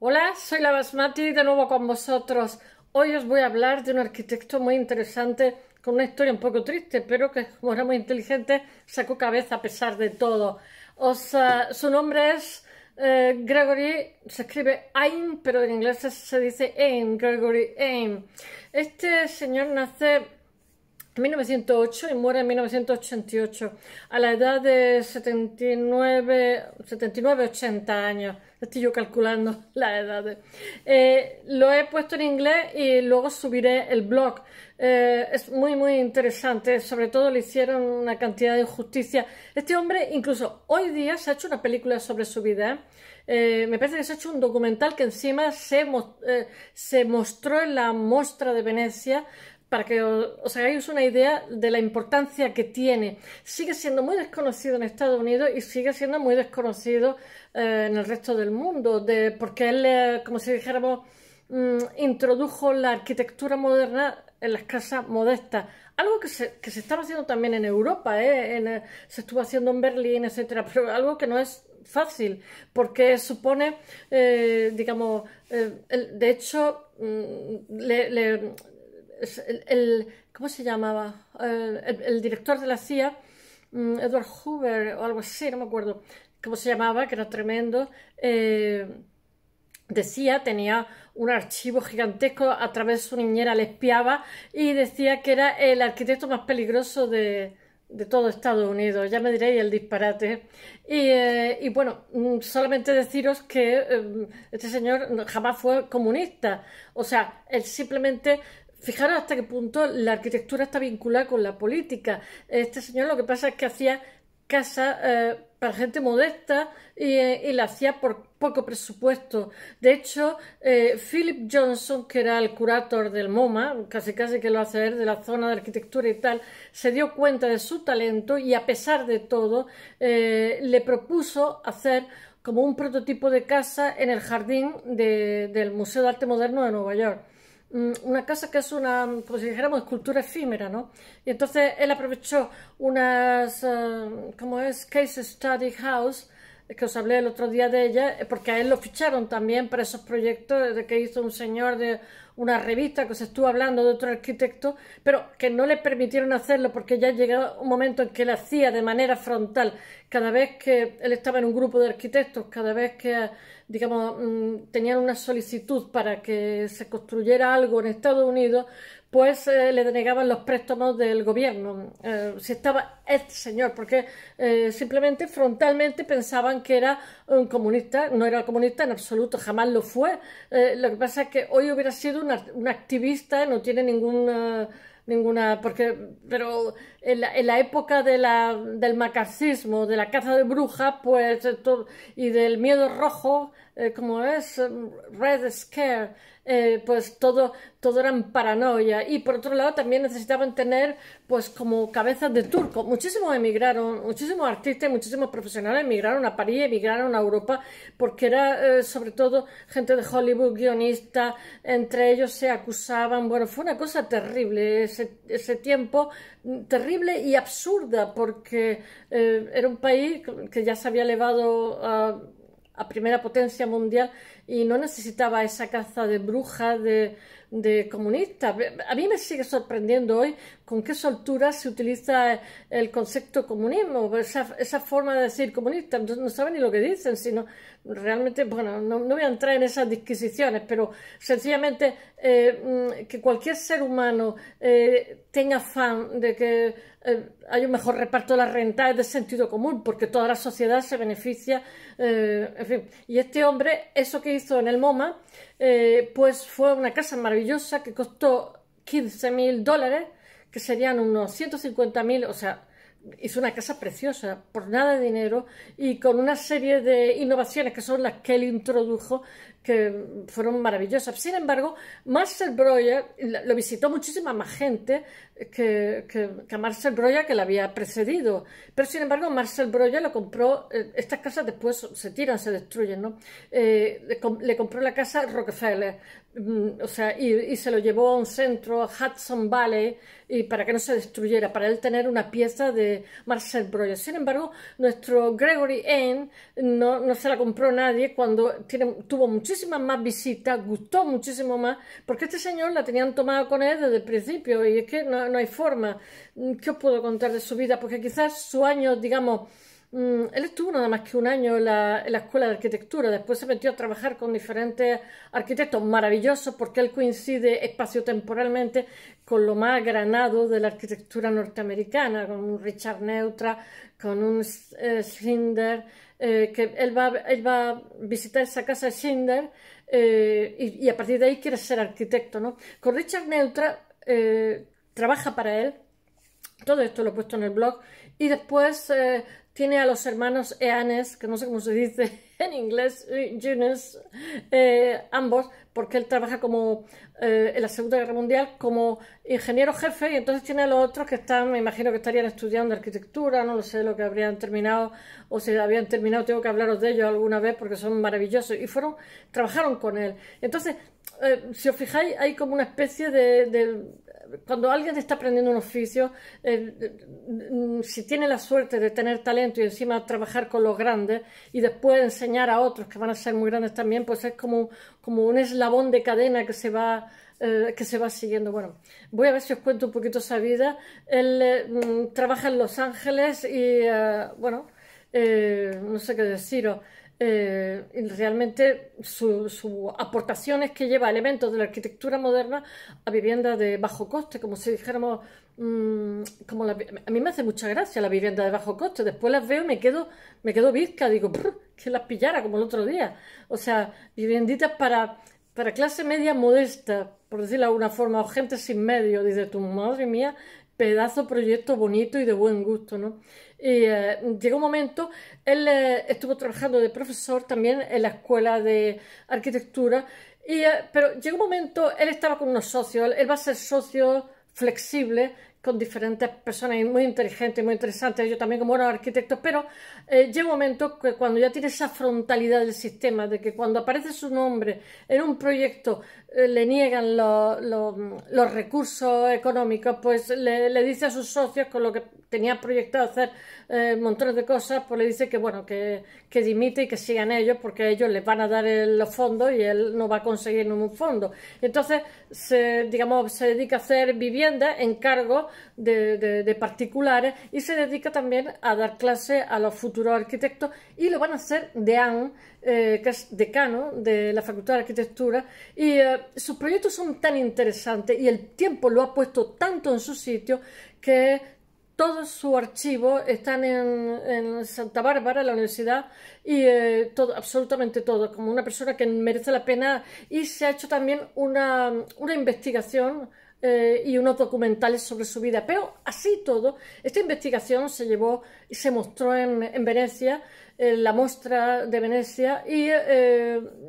Hola, soy la Basmati de nuevo con vosotros. Hoy os voy a hablar de un arquitecto muy interesante con una historia un poco triste, pero que como era muy inteligente sacó cabeza a pesar de todo. Eh, su nombre es eh, Gregory, se escribe Aim, pero en inglés se dice Ain, Gregory Aim. Este señor nace en 1908 y muere en 1988, a la edad de 79-80 años estoy yo calculando las edades. Eh, lo he puesto en inglés y luego subiré el blog. Eh, es muy, muy interesante. Sobre todo le hicieron una cantidad de injusticia. Este hombre, incluso hoy día, se ha hecho una película sobre su vida. Eh. me parece que se ha hecho un documental que encima se, se mostró en la muestra de Venecia para que os, hagáis una idea de la importancia que tiene. Sigue siendo muy desconocido en Estados Unidos y sigue siendo muy desconocido eh, en el resto del mundo, de, porque él, como si dijéramos, mm, introdujo la arquitectura moderna en las casas modestas. Algo que se, estaba haciendo también en Europa, eh, eh, se estuvo haciendo en Berlín, etcétera, pero algo que no es fácil, porque supone, digamos, de hecho, mm, le el, ¿cómo se llamaba? El, director de la CIA, mm, Edward Hoover o algo así, no me acuerdo cómo se llamaba, que era tremendo, eh, decía, tenía un archivo gigantesco, a través de su niñera le espiaba y decía que era el arquitecto más peligroso de, todo Estados Unidos, ya me diréis el disparate. Y, eh, bueno, mm, solamente deciros que eh, este señor jamás fue comunista, o sea, él simplemente Fijaros hasta qué punto la arquitectura está vinculada con la política. Este señor lo que pasa es que hacía casa eh, para gente modesta y, la hacía por poco presupuesto. De hecho, eh, Philip Johnson, que era el curator del MoMA, casi casi que lo hace de la zona de arquitectura y tal, se dio cuenta de su talento y a pesar de todo eh, le propuso hacer como un prototipo de casa en el jardín del Museo de Arte Moderno de Nueva York. Mm, una casa que es una, como pues, si dijéramos, escultura efímera, ¿no? Y entonces él aprovechó unas, eh, como es, case study house, que os hablé el otro día de ella, eh, porque a él lo ficharon también para esos proyectos de que hizo un señor de una revista que se estuvo hablando de otro arquitecto, pero que no le permitieron hacerlo porque ya llegaba un momento en que él hacía de manera frontal, cada vez que él estaba en un grupo de arquitectos, cada vez que, digamos, mm, tenían una solicitud para que se construyera algo en Estados Unidos, pues le denegaban los préstamos del gobierno. Eh, si estaba este señor, porque eh, simplemente frontalmente pensaban que era un comunista, no era comunista en absoluto, jamás lo fue. lo que pasa es que hoy hubiera sido un activista, no tiene ninguna, ninguna, porque, pero en la, época de la, del macarcismo, de la caza de brujas, pues, eh, y del miedo rojo, eh, como es eh, Red Scare, pues todo, todo eran paranoia. Y por otro lado también necesitaban tener, pues, como cabezas de turco. Muchísimos emigraron, muchísimos artistas, muchísimos profesionales emigraron a París, emigraron a Europa, porque era sobre todo gente de Hollywood, guionista, entre ellos se acusaban. Bueno, fue una cosa terrible ese tiempo, mm, terrible y absurda porque eh, era un país que ya se había elevado a, primera potencia mundial y no necesitaba esa caza de brujas, de, comunistas. A mí me sigue sorprendiendo hoy con qué soltura se utiliza el concepto comunismo, esa, forma de decir comunista. no saben ni lo que dicen, sino realmente, bueno, no, voy a entrar en esas disquisiciones, pero sencillamente eh, mm, que cualquier ser humano eh, tenga afán de que eh, haya un mejor reparto de la renta es de sentido común, porque toda la sociedad se beneficia, en fin. Y este hombre, eso que hizo en el MoMA, pues fue una casa maravillosa que costó 15.000 dólares, que serían unos 150.000, o sea, hizo una casa preciosa por nada de dinero y con una serie de innovaciones que son las que él introdujo que fueron maravillosas. Sin embargo, Marcel Breuer lo visitó muchísima más gente que, a Marcel Breuer que le había precedido. Pero sin embargo, Marcel Breuer lo compró, eh, estas casas después se tiran, se destruyen, ¿no? Eh, le compró la casa Rockefeller, Mm, o sea, y, se lo llevó a un centro, Hudson Valley, y para que no se destruyera, para él tener una pieza de Marcel Breuer. Sin embargo, nuestro Gregory N. No, se la compró nadie cuando tiene, tuvo muchísimas más visitas, gustó muchísimo más, porque este señor la tenían tomada con él desde el principio, y es que no, no hay forma. ¿Qué os puedo contar de su vida? Porque quizás su año, digamos, Mm, él estuvo nada más que un año en la, escuela de arquitectura, después se metió a trabajar con diferentes arquitectos maravillosos porque él coincide espaciotemporalmente con lo más granado de la arquitectura norteamericana, con un Richard Neutra, con un eh, eh, que él va, él va a visitar esa casa de Schindler eh, y, a partir de ahí quiere ser arquitecto. ¿no? Con Richard Neutra trabaja para él, todo esto lo he puesto en el blog, y después tiene a los hermanos Eanes, que no sé cómo se dice en inglés, Junes eh, ambos, porque él trabaja como eh, en la Segunda Guerra Mundial como ingeniero jefe y entonces tiene a los otros que están, me imagino que estarían estudiando arquitectura, no lo sé lo que habrían terminado o si habían terminado, tengo que hablaros de ellos alguna vez porque son maravillosos y fueron, trabajaron con él. Entonces, eh, si os fijáis, hay como una especie de cuando alguien está aprendiendo un oficio, eh, eh, si tiene la suerte de tener talento y encima trabajar con los grandes y después enseñar a otros que van a ser muy grandes también, pues es como, un eslabón de cadena que se va eh, que se va siguiendo. Bueno, voy a ver si os cuento un poquito esa vida. Él mm, trabaja en Los Ángeles y, bueno, no sé qué deciros. Eh, y realmente su, su, es que lleva elementos de la arquitectura moderna a viviendas de bajo coste, como si dijéramos, mm, como a mí me hace mucha gracia la vivienda de bajo coste, después las veo y me quedo, me quedo bizca, digo, que las pillara como el otro día. O sea, vivienditas para, para clase media modesta, por decirlo de alguna forma, o gente sin medio, dice tu madre mía, pedazo proyecto bonito y de buen gusto, ¿no? Y eh, llegó un momento, él eh, estuvo trabajando de profesor también en la escuela de arquitectura, y, eh, pero llegó un momento, él estaba con unos socios, él va a ser socio flexible con diferentes personas muy inteligentes, muy interesantes, yo también como era arquitecto, pero llegó un momento que cuando ya tiene esa frontalidad del sistema, de que cuando aparece su nombre en un proyecto eh, le niegan los recursos económicos, pues le, le, dice a sus socios con lo que tenía proyectado hacer eh, montones de cosas, pues le dice que bueno, que, dimite y que sigan ellos porque ellos les van a dar los fondos y él no va a conseguir ningún fondo. Entonces, se, digamos, se dedica a hacer vivienda en cargo de, de particulares y se dedica también a dar clase a los futuros arquitectos y lo van a hacer de AN eh, que es decano de la Facultad de Arquitectura, y eh, sus proyectos son tan interesantes y el tiempo lo ha puesto tanto en su sitio que todos sus archivos están en, Santa Bárbara, la universidad, y eh, todo, absolutamente todo, como una persona que merece la pena. Y se ha hecho también una, una investigación eh, y unos documentales sobre su vida. Pero así todo, esta investigación se llevó y se mostró en, Venecia, en la muestra de Venecia, y eh,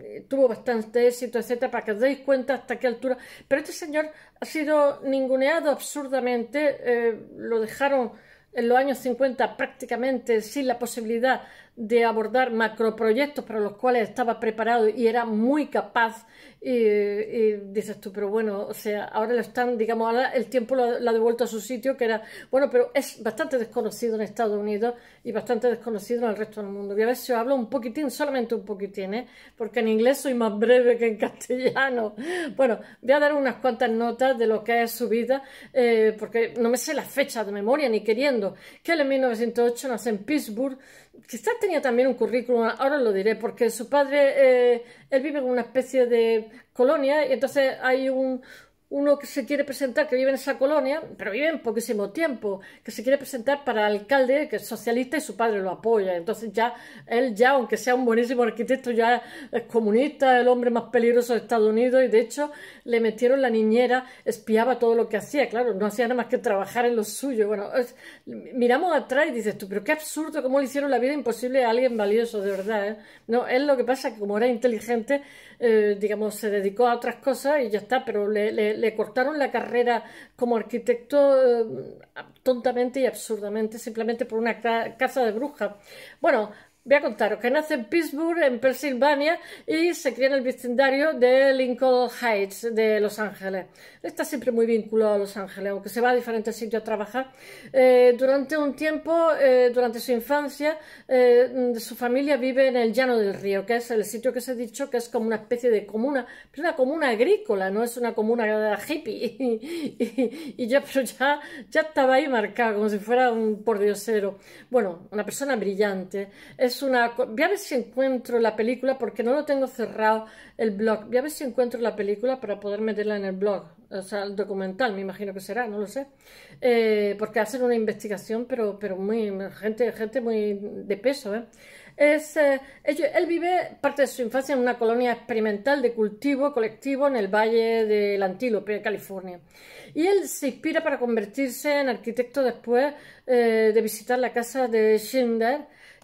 eh, tuvo bastante éxito, etcétera, para que os deis cuenta hasta qué altura. Pero este señor ha sido ninguneado absurdamente, lo dejaron en los años 50 prácticamente sin la posibilidad de abordar macroproyectos para los cuales estaba preparado y era muy capaz. Y, dices tú, pero bueno, o sea, ahora lo están, digamos, ahora el tiempo lo, ha devuelto a su sitio, que era, bueno, pero es bastante desconocido en Estados Unidos y bastante desconocido en el resto del mundo. Y a os hablo un poquitín, solamente un poquitín, ¿eh? porque en inglés soy más breve que en castellano. Bueno, voy a dar unas cuantas notas de lo que es su vida, eh, porque no me sé la fecha de memoria ni queriendo. Que él en 1908 nace en Pittsburgh, quizás tenía también un currículum, ahora lo diré, porque su padre, eh, él vive en una especie de colonia y entonces hay un, uno que se quiere presentar, que vive en esa colonia, pero vive en poquísimo tiempo, que se quiere presentar para alcalde, que es socialista y su padre lo apoya. Entonces ya, él ya, aunque sea un buenísimo arquitecto, ya es comunista, el hombre más peligroso de Estados Unidos, y de hecho le metieron la niñera, espiaba todo lo que hacía, claro, no hacía nada más que trabajar en lo suyo. Bueno, miramos atrás y dices tú, pero qué absurdo, cómo le hicieron la vida imposible a alguien valioso, de verdad. ¿eh? No, él lo que pasa que como era inteligente, eh, digamos, se dedicó a otras cosas y ya está, pero le, cortaron la carrera como arquitecto eh, tontamente y absurdamente, simplemente por una casa de brujas. Bueno, Voy a contaros que nace en Pittsburgh, en Pensilvania, y se cría en el vecindario de Lincoln Heights, de Los Ángeles. Está siempre muy vinculado a Los Ángeles, aunque se va a diferentes sitios a trabajar. Eh, durante un tiempo, eh, durante su infancia, eh, su familia vive en el Llano del Río, que es el sitio que os he dicho que es como una especie de comuna, pero una comuna agrícola, no es una comuna hippie. y, ya, pero ya, estaba ahí marcado, como si fuera un pordiosero. Bueno, una persona brillante es una... Voy a ver si encuentro la película porque no lo tengo cerrado el blog. Voy a ver si encuentro la película para poder meterla en el blog. O sea, el documental, me imagino que será, no lo sé. Eh, porque hacen una investigación, pero, pero muy, gente, gente muy de peso. ¿eh? eh él vive parte de su infancia en una colonia experimental de cultivo colectivo en el Valle del Antílope, California. Y él se inspira para convertirse en arquitecto después eh, de visitar la casa de Schindler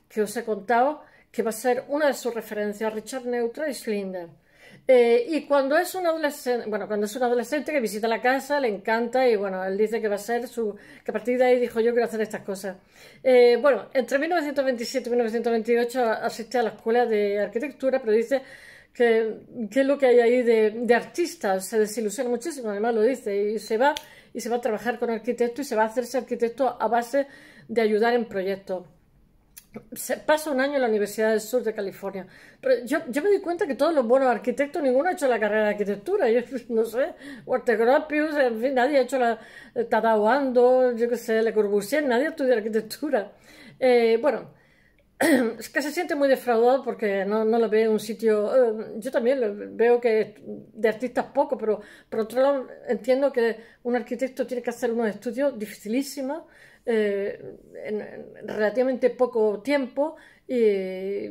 que os he contado, que va a ser una de sus referencias, Richard Neutra y Schlinder. Eh, y cuando es un adolescente, bueno, cuando es un adolescente que visita la casa, le encanta y bueno, él dice que va a ser su, que a partir de ahí dijo yo quiero hacer estas cosas. Eh, bueno, entre 1927 y 1928 asiste a la escuela de arquitectura, pero dice que, es lo que hay ahí de, de artista, se desilusiona muchísimo, además lo dice, y se va y se va a trabajar con arquitecto y se va a hacerse arquitecto a base de ayudar en proyectos. Se Paso un año en la Universidad del Sur de California. Pero yo, yo, me di cuenta que todos los buenos arquitectos, ninguno ha hecho la carrera de arquitectura. Yo no sé, Gropius, en fin, nadie ha hecho la. Eh, Tadao yo qué sé, Le Corbusier, nadie estudiado arquitectura. Eh, bueno, es que se siente muy defraudado porque no, lo ve en un sitio. Eh, yo también veo que de artistas poco, pero por otro lado entiendo que un arquitecto tiene que hacer unos estudios dificilísimos eh, en, relativamente poco tiempo y,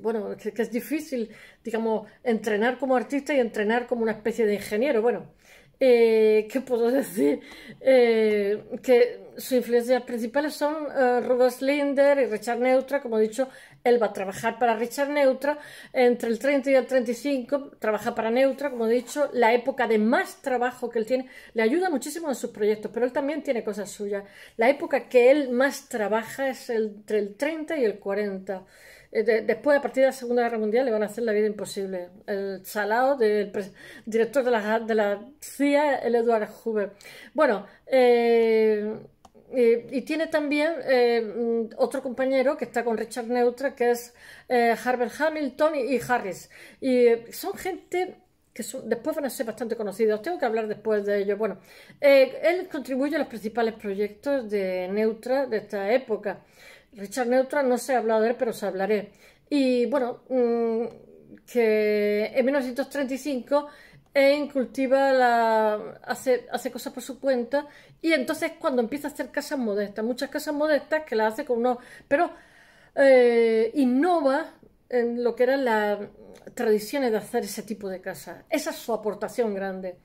bueno, que, es difícil, digamos, entrenar como artista y entrenar como una especie de ingeniero. Bueno, eh, ¿qué puedo decir? Eh, que sus influencias principales son Rudolf Linder y Richard Neutra, como he dicho, él va a trabajar para Richard Neutra entre el 30 y el 35, trabaja para Neutra, como he dicho, la época de más trabajo que él tiene, le ayuda muchísimo en sus proyectos, pero él también tiene cosas suyas. La época que él más trabaja es entre el 30 y el 40. Eh, después, a partir de la Segunda Guerra Mundial, le van a hacer la vida imposible. El chalao del director de la, de la CIA, el Edward Huber. Bueno, eh, eh, y tiene también eh, mm, otro compañero que está con Richard Neutra, que es eh, Harvard Hamilton y, Harris. Y eh, son gente que después van a ser bastante conocidos. Tengo que hablar después de ellos. Bueno, él contribuye a los principales proyectos de Neutra de esta época. Richard Neutra no se ha hablado de él, pero se hablaré. Y bueno, mm, que en 1935 en cultiva, la, hace, hace cosas por su cuenta y entonces cuando empieza a hacer casas modestas, muchas casas modestas que las hace con unos, pero eh, innova en lo que eran las tradiciones de hacer ese tipo de casas. Esa es su aportación grande.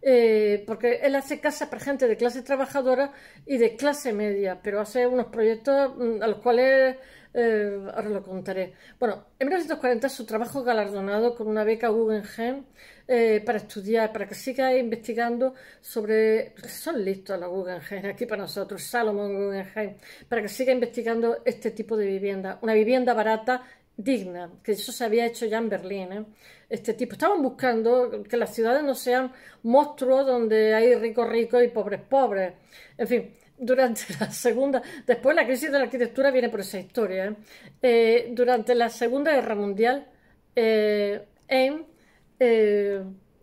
Eh, porque él hace casas para gente de clase trabajadora y de clase media, pero hace unos proyectos mm, a los cuales eh, ahora lo contaré. Bueno, en 1940 su trabajo galardonado con una beca Guggenheim eh, para estudiar, para que siga investigando sobre... Son listos los Guggenheim aquí para nosotros, Salomón Guggenheim, para que siga investigando este tipo de vivienda. Una vivienda barata digna, que eso se había hecho ya en Berlín. ¿eh? Este tipo estaban buscando que las ciudades no sean monstruos donde hay ricos ricos y pobres pobres. En fin, durante la segunda, después la crisis de la arquitectura viene por esa historia, ¿eh? Eh, durante la Segunda Guerra Mundial, eh, eh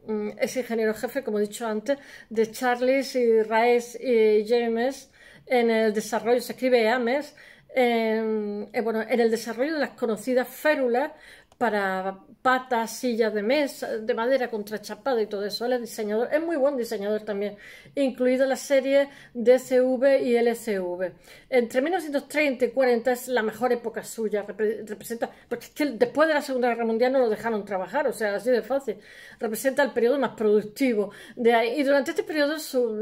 mm, es ingeniero jefe, como he dicho antes, de Charles y Raes y James en el desarrollo, se escribe Ames, bueno, en el desarrollo de las conocidas férulas para patas, sillas de mesa, de madera contrachapada y todo eso. Él es diseñador, es muy buen diseñador también, incluido la serie DCV y LCV. Entre 1930 y 40 es la mejor época suya, representa, porque después de la Segunda Guerra Mundial no lo dejaron trabajar, o sea, así de fácil. Representa el periodo más productivo. De ahí. Y durante este periodo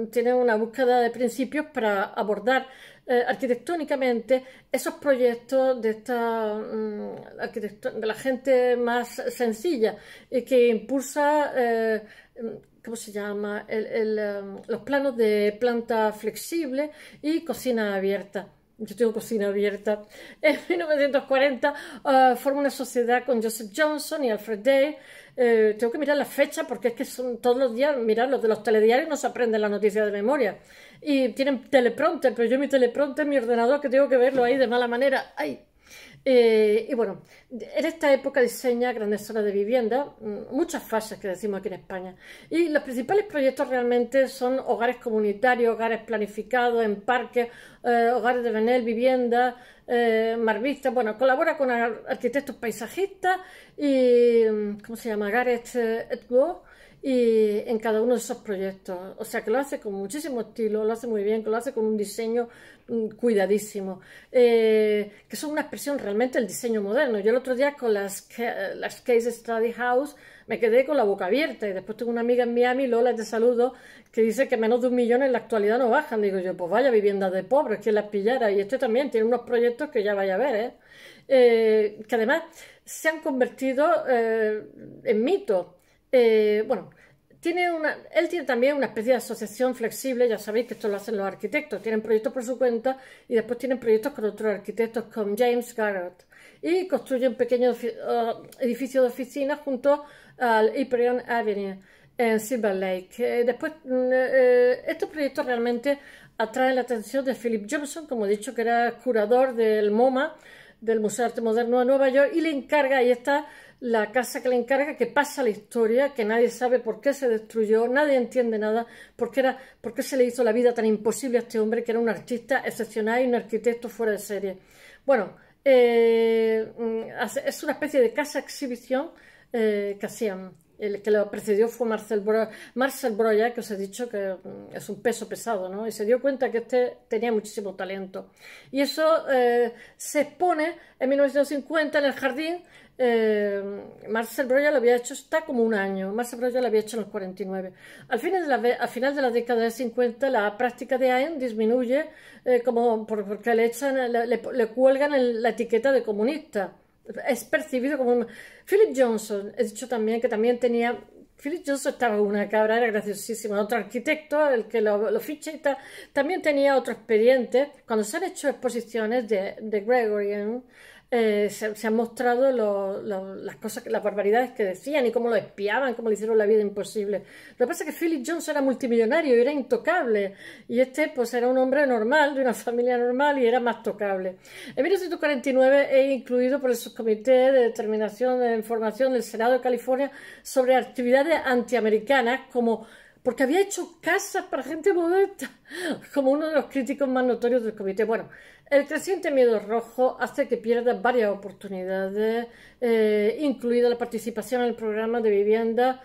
tiene una búsqueda de principios para abordar eh, arquitectónicamente esos proyectos de, esta, mm, de la gente más sencilla y que impulsa, eh, mm, se llama?, el, eh, los planos de planta flexible y cocina abierta yo tengo cocina abierta. En 1940 ah, formo una sociedad con Joseph Johnson y Alfred Day. Eh, tengo que mirar la fecha porque es que son todos los días, mirar los de los telediarios no se aprenden la noticia de memoria. Y tienen teleprompter, pero yo mi teleprompter, mi ordenador, que tengo que verlo ahí de mala manera. ¡Ay! Eh, y bueno, en esta época diseña grandes zonas de vivienda, mm, muchas fases que decimos aquí en España. Y los principales proyectos realmente son hogares comunitarios, hogares planificados en parques, eh, hogares de venel, vivienda, eh, Marvista. Bueno, colabora con arquitectos paisajistas y, mm, ¿cómo se llama? Gareth eh, Edwards y en cada uno de esos proyectos. O sea que lo hace con muchísimo estilo, lo hace muy bien, que lo hace con un diseño mm, cuidadísimo, eh, que son una expresión realmente del diseño moderno. Yo el otro día con las, las Case Study House me quedé con la boca abierta y después tengo una amiga en Miami, Lola, de saludo, que dice que menos de un millón en la actualidad no bajan. Digo yo, pues vaya vivienda de pobres, que las pillara. Y este también tiene unos proyectos que ya vaya a ver, ¿eh? Eh, que además se han convertido eh, en mitos eh, bueno, tiene una, él tiene también una especie de asociación flexible, ya sabéis que esto lo hacen los arquitectos, tienen proyectos por su cuenta y después tienen proyectos con otros arquitectos, con James Garrett, y construye un pequeño oh, edificio de oficina junto al Hyperion Avenue en Silver Lake. Eh, después, mm, eh, estos proyectos realmente atrae la atención de Philip Johnson, como he dicho, que era curador del MoMA, del Museo de Arte Moderno de Nueva York, y le encarga, ahí está, la casa que le encarga, que pasa la historia, que nadie sabe por qué se destruyó, nadie entiende nada, por qué, era, se le hizo la vida tan imposible a este hombre, que era un artista excepcional y un arquitecto fuera de serie. Bueno, eh, mm, es una especie de casa exhibición eh, que hacían. El que lo precedió fue Marcel Broya, Marcel que os he dicho que mm, es un peso pesado, ¿no? Y se dio cuenta que este tenía muchísimo talento. Y eso eh, se expone en 1950 en el jardín. Eh, Marcel Broya lo había hecho, está como un año. Marcel Broya lo había hecho en los 49. Al final de la, final de la década de 50, la práctica de AEN disminuye eh, porque le, cuelgan la etiqueta de comunista es percibido como un... Philip Johnson, he dicho también que también tenía... Philip Johnson estaba una cabra, era graciosísima. Otro arquitecto, el que lo, ficha y tal, también tenía otro expediente. Cuando se han hecho exposiciones de, de Gregory, eh, se, han mostrado las cosas, las barbaridades que decían y cómo lo espiaban, cómo le hicieron la vida imposible. Lo que pasa es que Philip Jones era multimillonario y era intocable. Y este, pues, era un hombre normal, de una familia normal y era más tocable. En 1949 he incluido por el Subcomité de Determinación de Información del Senado de California sobre actividades antiamericanas como porque había hecho casas para gente modesta, como uno de los críticos más notorios del comité. Bueno, el creciente miedo rojo hace que pierda varias oportunidades, eh, incluida la participación en el programa de vivienda,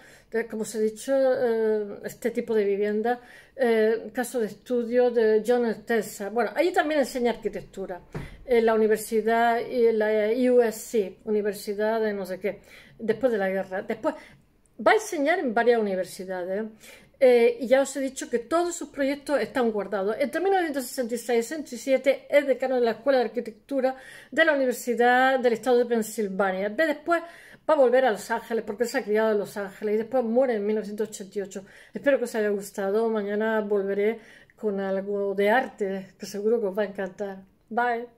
como se ha dicho, eh, este tipo de vivienda, eh, caso de estudio de John Tessa. Bueno, allí también enseña arquitectura en la universidad, en la USC, Universidad de no sé qué, después de la guerra. Después va a enseñar en varias universidades. Eh, y ya os he dicho que todos sus proyectos están guardados. Entre 1966 y 67 es decano de la Escuela de Arquitectura de la Universidad del Estado de Pensilvania. después va a volver a Los Ángeles porque se ha criado en Los Ángeles y después muere en 1988. Espero que os haya gustado. Mañana volveré con algo de arte que seguro que os va a encantar. Bye.